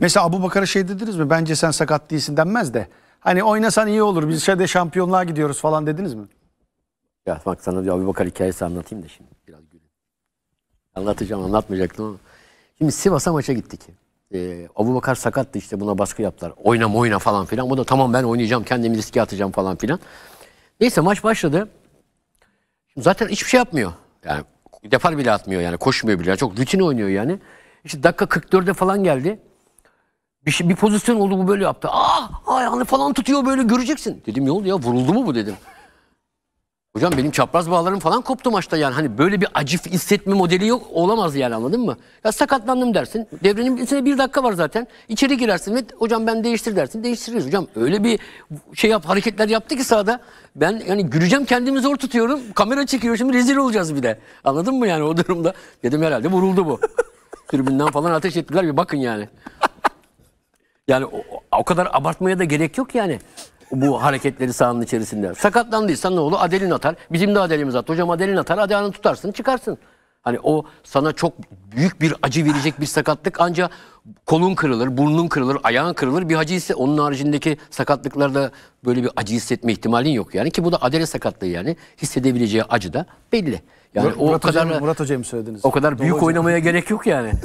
Mesela Abu Bakar'a şey dediniz mi? Bence sen sakat değilsin denmez de. Hani oynasan iyi olur. Biz şeyde şampiyonluğa gidiyoruz falan dediniz mi? Ya bak sana bir Abu Bakar hikayesi anlatayım da şimdi. Biraz gülün. Anlatacağım anlatmayacaktım ama. Şimdi Sivas'a maça gittik. Ee, Abu Bakar sakattı işte buna baskı yaptılar. Oyna oyna falan filan. O da tamam ben oynayacağım kendimi riske atacağım falan filan. Neyse maç başladı. Şimdi zaten hiçbir şey yapmıyor. Yani defar bile atmıyor yani koşmuyor bile. Çok rutin oynuyor yani. İşte dakika 44'e falan geldi. Bir, şey, bir pozisyon oldu bu böyle yaptı. Aa ah, ayağını ah, falan tutuyor böyle göreceksin. Dedim ne oldu ya vuruldu mu bu dedim. Hocam benim çapraz bağlarım falan koptu maçta yani. Hani böyle bir acif hissetme modeli yok olamaz yani anladın mı? Ya sakatlandım dersin. Devrenin içine bir dakika var zaten. İçeri girersin ve hocam ben değiştir dersin. Değiştiririz hocam. Öyle bir şey yap hareketler yaptı ki sahada. Ben yani güleceğim kendimi zor tutuyorum. Kamera çekiyor şimdi rezil olacağız bir de. Anladın mı yani o durumda? Dedim herhalde vuruldu bu. Tribünden falan ateş ettiler bir bakın yani. Yani o, o kadar abartmaya da gerek yok yani bu hareketleri sahanın içerisinde. Sakatlandıysan ne olur? Adelin atar. Bizim de Adelimiz at. Hocam Adelin atar. Adelini tutarsın çıkarsın. Hani o sana çok büyük bir acı verecek bir sakatlık ancak kolun kırılır, burnun kırılır, ayağın kırılır bir acı ise onun haricindeki sakatlıklarda böyle bir acı hissetme ihtimalin yok yani ki bu da adele sakatlığı yani hissedebileceği acı da belli. Yani Murat, o Murat kadar hocam, Murat hocam söylediniz. O kadar Doğru büyük hocam. oynamaya gerek yok yani.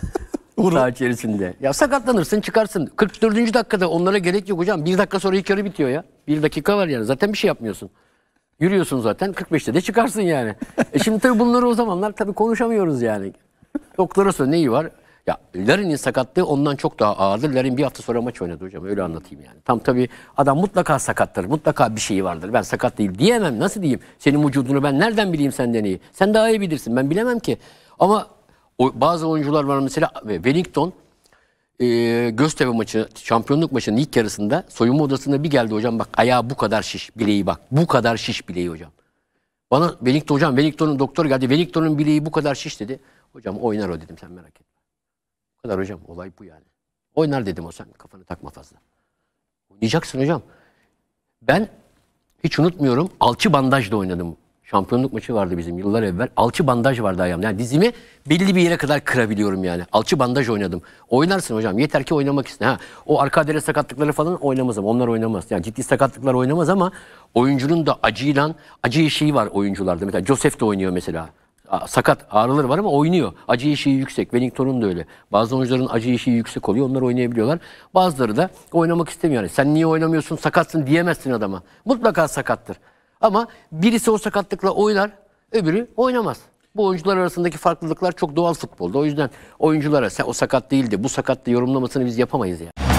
Uğur. Saha içerisinde. Ya sakatlanırsın çıkarsın. 44. dakikada onlara gerek yok hocam. Bir dakika sonra ilk yarı bitiyor ya. Bir dakika var yani. Zaten bir şey yapmıyorsun. Yürüyorsun zaten. 45'te de çıkarsın yani. e şimdi tabii bunları o zamanlar tabii konuşamıyoruz yani. Doktora sonra neyi var? Ya Larin'in sakatlığı ondan çok daha ağırdır. Larin bir hafta sonra maç oynadı hocam. Öyle anlatayım yani. Tam tabii adam mutlaka sakattır. Mutlaka bir şeyi vardır. Ben sakat değil diyemem. Nasıl diyeyim? Senin vücudunu ben nereden bileyim senden iyi? Sen daha iyi bilirsin. Ben bilemem ki. Ama o, bazı oyuncular var mesela e, Wellington e, Göztepe maçı, şampiyonluk maçının ilk yarısında soyunma odasında bir geldi hocam bak ayağı bu kadar şiş bileği bak. Bu kadar şiş bileği hocam. Bana Wellington hocam Wellington'un doktor geldi. Wellington'un bileği bu kadar şiş dedi. Hocam oynar o dedim sen merak etme. Bu kadar hocam olay bu yani. Oynar dedim o sen kafanı takma fazla. Oynayacaksın hocam. Ben hiç unutmuyorum alçı bandajla oynadım şampiyonluk maçı vardı bizim yıllar evvel. Alçı bandaj vardı ayağımda. Yani dizimi belli bir yere kadar kırabiliyorum yani. Alçı bandaj oynadım. Oynarsın hocam. Yeter ki oynamak iste. Ha, o arka dere sakatlıkları falan oynamaz ama onlar oynamaz. Yani ciddi sakatlıklar oynamaz ama oyuncunun da acıyla acı şeyi var oyuncularda. Mesela Joseph de oynuyor mesela. Sakat ağrıları var ama oynuyor. Acı eşiği yüksek. Wellington'un da öyle. Bazı oyuncuların acı eşiği yüksek oluyor. Onlar oynayabiliyorlar. Bazıları da oynamak istemiyor. Yani sen niye oynamıyorsun sakatsın diyemezsin adama. Mutlaka sakattır. Ama birisi o sakatlıkla oynar, öbürü oynamaz. Bu oyuncular arasındaki farklılıklar çok doğal futbolda. O yüzden oyunculara sen o sakat değildi, bu sakatlı yorumlamasını biz yapamayız yani.